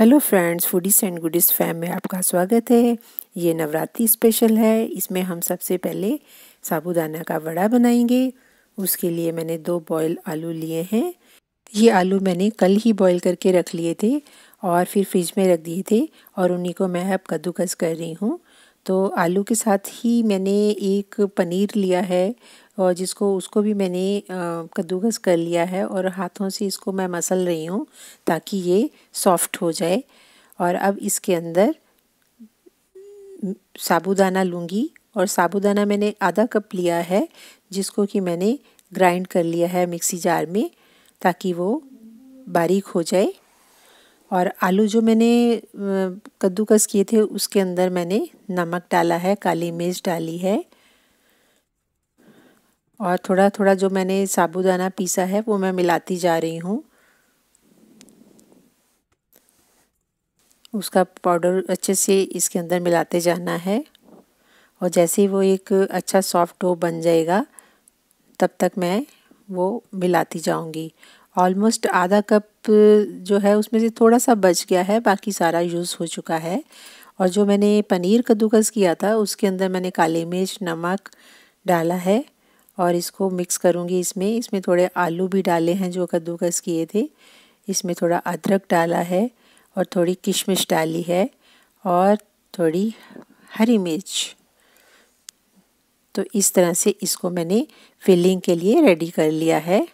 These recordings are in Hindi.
hello friends foodies and goodies fam में आपका स्वागत है ये नवरात्रि स्पेशल है इसमें हम सबसे पहले साबूदाना का वड़ा बनाएंगे उसके लिए मैंने दो बॉयल आलू लिए हैं ये आलू मैंने कल ही बॉयल करके रख लिए थे और फिर फ्रिज में रख दिए थे और उन्हीं को मैं अब कद्दूकस कर रही हूँ तो आलू के साथ ही मैंने एक पनीर लिया है और जिसको उसको भी मैंने कद्दूकस कर लिया है और हाथों से इसको मैं मसल रही हूँ ताकि ये सॉफ्ट हो जाए और अब इसके अंदर साबूदाना लूँगी और साबूदाना मैंने आधा कप लिया है जिसको कि मैंने ग्राइंड कर लिया है मिक्सी जार में ताकि वो बारीक हो जाए और आलू जो मैंने कद्दूकस किए थे उसके अंदर मैंने नमक डाला है काली मिर्च डाली है और थोड़ा थोड़ा जो मैंने साबुदाना पीसा है वो मैं मिलाती जा रही हूँ उसका पाउडर अच्छे से इसके अंदर मिलाते जाना है और जैसे ही वो एक अच्छा सॉफ्ट डो बन जाएगा तब तक मैं वो मिलाती जाऊंगी ऑलमोस्ट आधा कप जो है उसमें से थोड़ा सा बच गया है बाकी सारा यूज़ हो चुका है और जो मैंने पनीर कद्दूकस किया था उसके अंदर मैंने काली मिर्च नमक डाला है और इसको मिक्स करूँगी इसमें इसमें थोड़े आलू भी डाले हैं जो कद्दूकस किए थे इसमें थोड़ा अदरक डाला है और थोड़ी किशमिश डाली है और थोड़ी हरी मिर्च तो इस तरह से इसको मैंने फिलिंग के लिए रेडी कर लिया है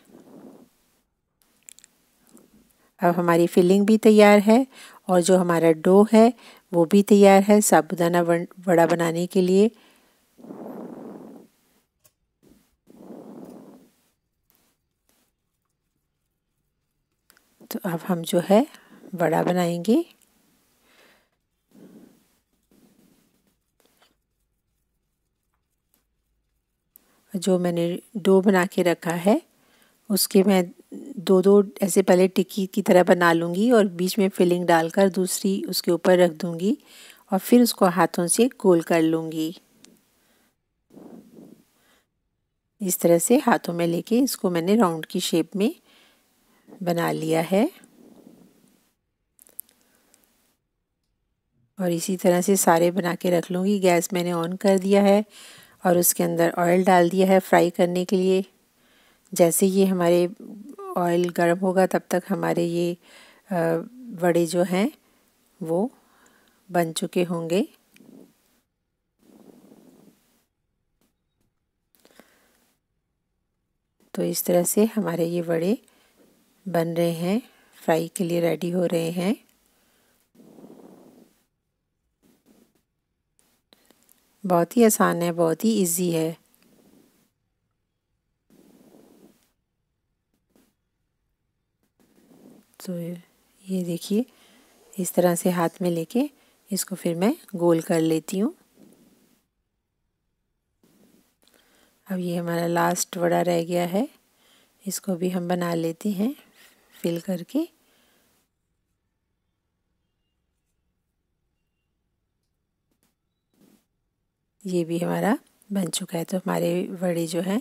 अब हमारी फिलिंग भी तैयार है और जो हमारा डो है वो भी तैयार है साबुदाना वड़ा बनाने के लिए तो अब हम जो है वड़ा बनाएंगे जो मैंने डो बना के रखा है उसके मैं दो दो ऐसे पहले टिक्की की तरह बना लूँगी और बीच में फिलिंग डालकर दूसरी उसके ऊपर रख दूँगी और फिर उसको हाथों से गोल कर लूँगी इस तरह से हाथों में लेके इसको मैंने राउंड की शेप में बना लिया है और इसी तरह से सारे बना के रख लूँगी गैस मैंने ऑन कर दिया है और उसके अंदर ऑयल डाल दिया है फ्राई करने के लिए जैसे ये हमारे ऑयल गर्म होगा तब तक हमारे ये वड़े जो हैं वो बन चुके होंगे तो इस तरह से हमारे ये वड़े बन रहे हैं फ्राई के लिए रेडी हो रहे हैं बहुत ही आसान है बहुत ही इजी है तो ये देखिए इस तरह से हाथ में लेके इसको फिर मैं गोल कर लेती हूँ अब ये हमारा लास्ट वड़ा रह गया है इसको भी हम बना लेते हैं फिल करके ये भी हमारा बन चुका है तो हमारे वड़े जो हैं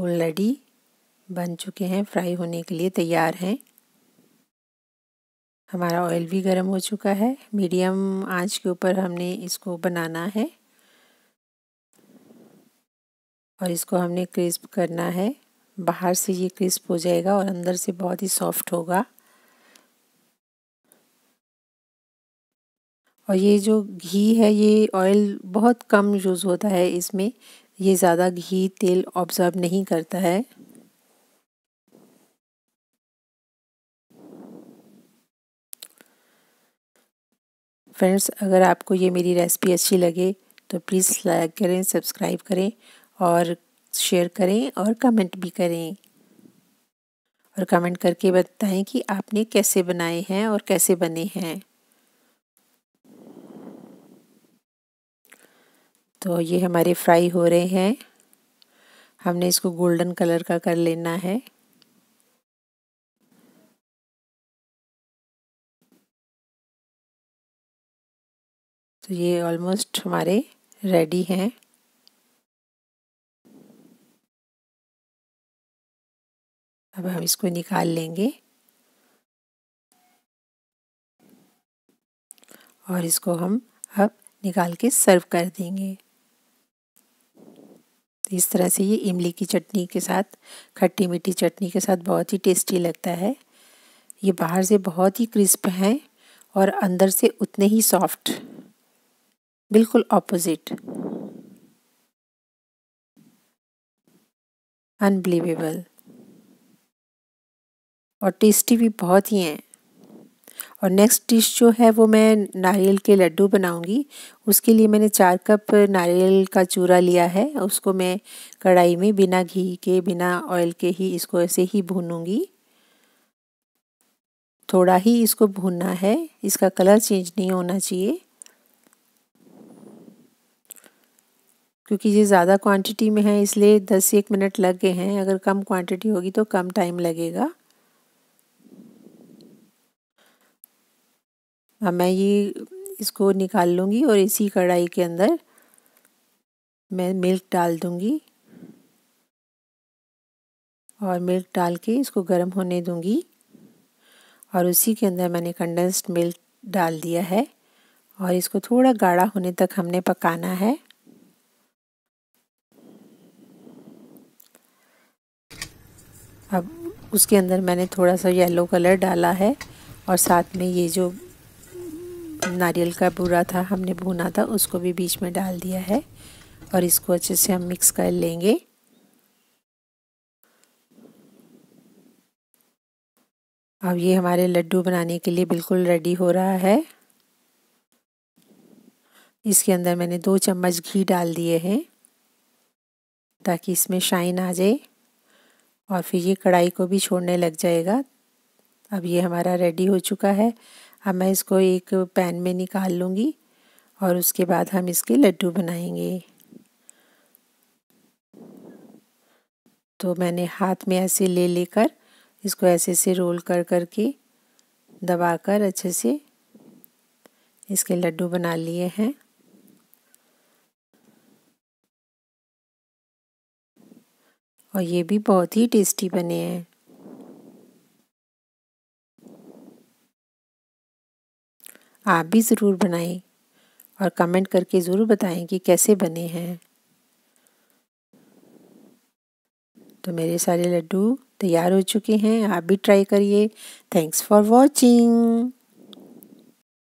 ऑलरेडी बन चुके हैं फ्राई होने के लिए तैयार हैं हमारा ऑयल भी गर्म हो चुका है मीडियम आंच के ऊपर हमने इसको बनाना है और इसको हमने क्रिस्प करना है बाहर से ये क्रिस्प हो जाएगा और अंदर से बहुत ही सॉफ्ट होगा और ये जो घी है ये ऑयल बहुत कम यूज़ होता है इसमें ये ज़्यादा घी तेल ऑब्ज़र्व नहीं करता है फ्रेंड्स अगर आपको ये मेरी रेसिपी अच्छी लगे तो प्लीज़ लाइक करें सब्सक्राइब करें और शेयर करें और कमेंट भी करें और कमेंट करके बताएं कि आपने कैसे बनाए हैं और कैसे बने हैं तो ये हमारे फ्राई हो रहे हैं हमने इसको गोल्डन कलर का कर लेना है तो ये ऑलमोस्ट हमारे रेडी हैं अब हम इसको निकाल लेंगे और इसको हम अब निकाल के सर्व कर देंगे तो इस तरह से ये इमली की चटनी के साथ खट्टी मीठी चटनी के साथ बहुत ही टेस्टी लगता है ये बाहर से बहुत ही क्रिस्प हैं और अंदर से उतने ही सॉफ्ट बिल्कुल ऑपोजिट अनबिलीवेबल और टेस्टी भी बहुत ही हैं और नेक्स्ट डिश जो है वो मैं नारियल के लड्डू बनाऊंगी उसके लिए मैंने चार कप नारियल का चूरा लिया है उसको मैं कढ़ाई में बिना घी के बिना ऑयल के ही इसको ऐसे ही भूनूंगी थोड़ा ही इसको भूनना है इसका कलर चेंज नहीं होना चाहिए क्योंकि ये ज़्यादा क्वांटिटी में है इसलिए दस एक मिनट लग गए हैं अगर कम क्वांटिटी होगी तो कम टाइम लगेगा अब मैं ये इसको निकाल लूँगी और इसी कढ़ाई के अंदर मैं मिल्क डाल दूँगी और मिल्क डाल के इसको गर्म होने दूँगी और उसी के अंदर मैंने कंडेंस्ड मिल्क डाल दिया है और इसको थोड़ा गाढ़ा होने तक हमने पकाना है अब उसके अंदर मैंने थोड़ा सा येलो कलर डाला है और साथ में ये जो नारियल का बुरा था हमने भुना था उसको भी बीच में डाल दिया है और इसको अच्छे से हम मिक्स कर लेंगे अब ये हमारे लड्डू बनाने के लिए बिल्कुल रेडी हो रहा है इसके अंदर मैंने दो चम्मच घी डाल दिए हैं ताकि इसमें शाइन आ जाए और फिर ये कढ़ाई को भी छोड़ने लग जाएगा अब ये हमारा रेडी हो चुका है अब मैं इसको एक पैन में निकाल लूँगी और उसके बाद हम इसके लड्डू बनाएंगे तो मैंने हाथ में ऐसे ले लेकर इसको ऐसे से रोल कर कर के दबा कर अच्छे से इसके लड्डू बना लिए हैं और ये भी बहुत ही टेस्टी बने हैं आप भी ज़रूर बनाएं और कमेंट करके ज़रूर बताएं कि कैसे बने हैं तो मेरे सारे लड्डू तैयार हो चुके हैं आप भी ट्राई करिए थैंक्स फॉर वॉचिंग